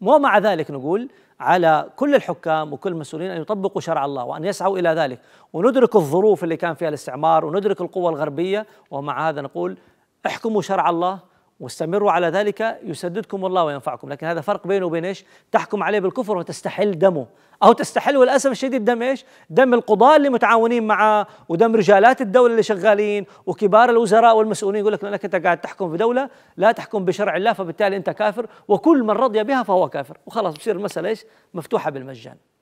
ومع ذلك نقول على كل الحكام وكل المسؤولين ان يطبقوا شرع الله وان يسعوا الى ذلك وندرك الظروف اللي كان فيها الاستعمار وندرك القوى الغربيه ومع هذا نقول احكموا شرع الله واستمروا على ذلك يسددكم الله وينفعكم لكن هذا فرق بينه وبين ايش تحكم عليه بالكفر وتستحل دمه او تستحل وللاسف الشديد دم ايش دم القضاة اللي متعاونين معاه ودم رجالات الدولة اللي شغالين وكبار الوزراء والمسؤولين يقول لك لانك انت قاعد تحكم في دولة لا تحكم بشرع الله فبالتالي انت كافر وكل من رضي بها فهو كافر وخلاص بصير المسألة ايش مفتوحة بالمجان